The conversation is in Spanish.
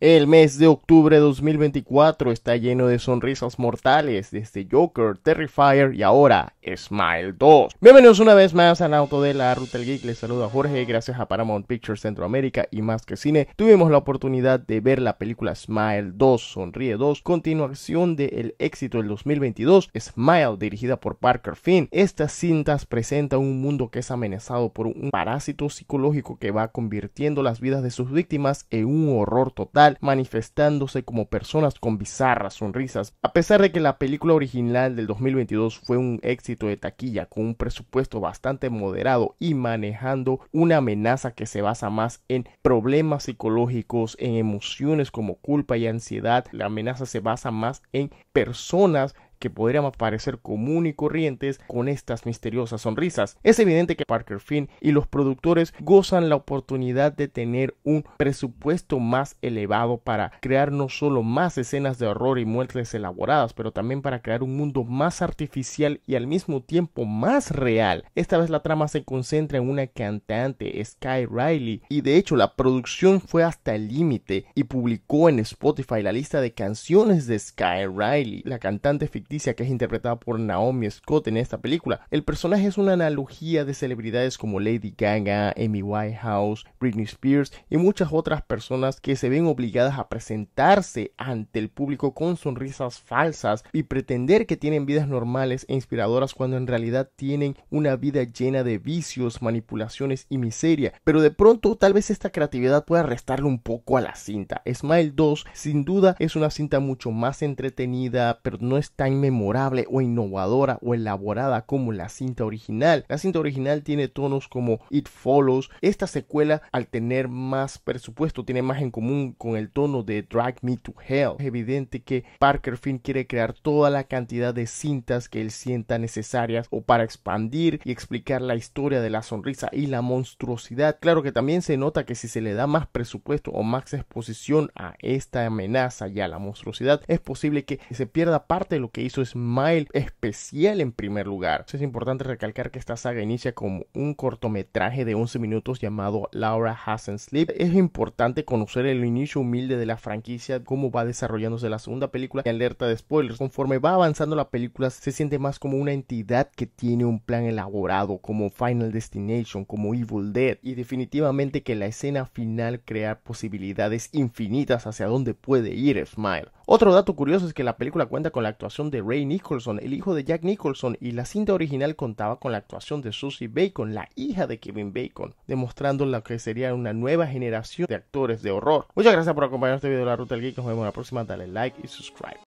El mes de octubre de 2024 está lleno de sonrisas mortales desde Joker, Terrifier y ahora Smile 2. Bienvenidos una vez más al auto de la Ruta Geek. Les a Jorge. Gracias a Paramount Pictures Centroamérica y más que cine, tuvimos la oportunidad de ver la película Smile 2, Sonríe 2, continuación del éxito del 2022, Smile, dirigida por Parker Finn. Estas cintas presentan un mundo que es amenazado por un parásito psicológico que va convirtiendo las vidas de sus víctimas en un horror total manifestándose como personas con bizarras sonrisas. A pesar de que la película original del 2022 fue un éxito de taquilla con un presupuesto bastante moderado y manejando una amenaza que se basa más en problemas psicológicos, en emociones como culpa y ansiedad, la amenaza se basa más en personas que podrían aparecer común y corrientes con estas misteriosas sonrisas. Es evidente que Parker Finn y los productores gozan la oportunidad de tener un presupuesto más elevado para crear no solo más escenas de horror y muertes elaboradas, pero también para crear un mundo más artificial y al mismo tiempo más real. Esta vez la trama se concentra en una cantante, Sky Riley, y de hecho la producción fue hasta el límite y publicó en Spotify la lista de canciones de Sky Riley, la cantante ficticia que es interpretada por Naomi Scott en esta película. El personaje es una analogía de celebridades como Lady Gaga, Amy Whitehouse, Britney Spears y muchas otras personas que se ven obligadas a presentarse ante el público con sonrisas falsas y pretender que tienen vidas normales e inspiradoras cuando en realidad tienen una vida llena de vicios, manipulaciones y miseria. Pero de pronto tal vez esta creatividad pueda restarle un poco a la cinta. Smile 2 sin duda es una cinta mucho más entretenida, pero no es tan memorable o innovadora o elaborada como la cinta original. La cinta original tiene tonos como It Follows. Esta secuela, al tener más presupuesto, tiene más en común con el tono de Drag Me to Hell. Es evidente que Parker Finn quiere crear toda la cantidad de cintas que él sienta necesarias o para expandir y explicar la historia de la sonrisa y la monstruosidad. Claro que también se nota que si se le da más presupuesto o más exposición a esta amenaza y a la monstruosidad, es posible que se pierda parte de lo que hizo su smile especial en primer lugar. Es importante recalcar que esta saga inicia con un cortometraje de 11 minutos llamado Laura Hasn't Sleep. Es importante conocer el inicio humilde de la franquicia, cómo va desarrollándose la segunda película y alerta de spoilers. Conforme va avanzando la película, se siente más como una entidad que tiene un plan elaborado, como Final Destination, como Evil Dead, y definitivamente que la escena final crea posibilidades infinitas hacia dónde puede ir Smile. Otro dato curioso es que la película cuenta con la actuación de Ray Nicholson, el hijo de Jack Nicholson, y la cinta original contaba con la actuación de Susie Bacon, la hija de Kevin Bacon, demostrando lo que sería una nueva generación de actores de horror. Muchas gracias por acompañar este video de la Ruta del Geek, nos vemos la próxima, dale like y subscribe.